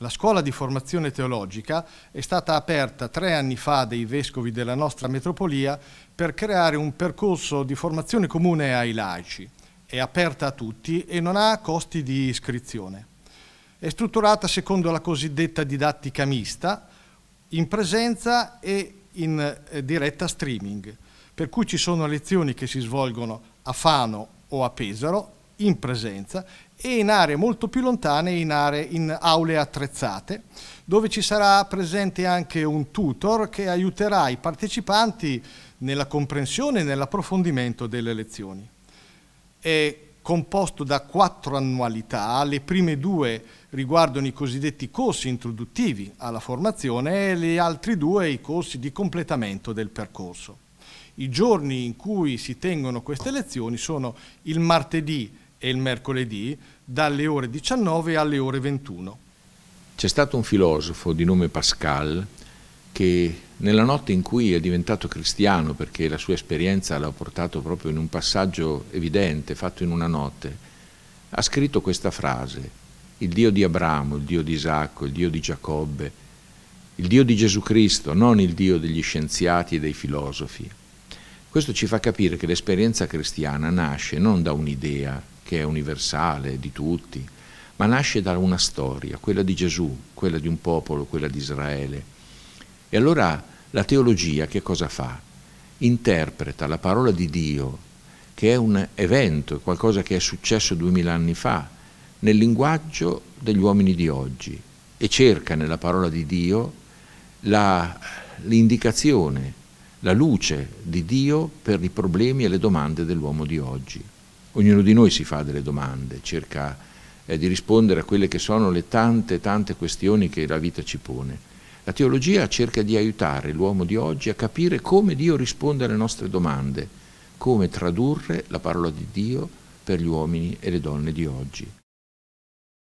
La scuola di formazione teologica è stata aperta tre anni fa dai vescovi della nostra metropolia per creare un percorso di formazione comune ai laici. È aperta a tutti e non ha costi di iscrizione. È strutturata secondo la cosiddetta didattica mista, in presenza e in eh, diretta streaming, per cui ci sono lezioni che si svolgono a Fano o a Pesaro in presenza e in aree molto più lontane, in, aree, in aule attrezzate, dove ci sarà presente anche un tutor che aiuterà i partecipanti nella comprensione e nell'approfondimento delle lezioni. È composto da quattro annualità, le prime due riguardano i cosiddetti corsi introduttivi alla formazione e gli altri due i corsi di completamento del percorso. I giorni in cui si tengono queste lezioni sono il martedì e il mercoledì dalle ore 19 alle ore 21. C'è stato un filosofo di nome Pascal che nella notte in cui è diventato cristiano, perché la sua esperienza l'ha portato proprio in un passaggio evidente, fatto in una notte, ha scritto questa frase, il Dio di Abramo, il Dio di Isacco, il Dio di Giacobbe, il Dio di Gesù Cristo, non il Dio degli scienziati e dei filosofi. Questo ci fa capire che l'esperienza cristiana nasce non da un'idea, che è universale, di tutti, ma nasce da una storia, quella di Gesù, quella di un popolo, quella di Israele. E allora la teologia che cosa fa? Interpreta la parola di Dio, che è un evento, qualcosa che è successo duemila anni fa, nel linguaggio degli uomini di oggi e cerca nella parola di Dio l'indicazione, la luce di Dio per i problemi e le domande dell'uomo di oggi ognuno di noi si fa delle domande, cerca eh, di rispondere a quelle che sono le tante, tante questioni che la vita ci pone. La teologia cerca di aiutare l'uomo di oggi a capire come Dio risponde alle nostre domande, come tradurre la parola di Dio per gli uomini e le donne di oggi.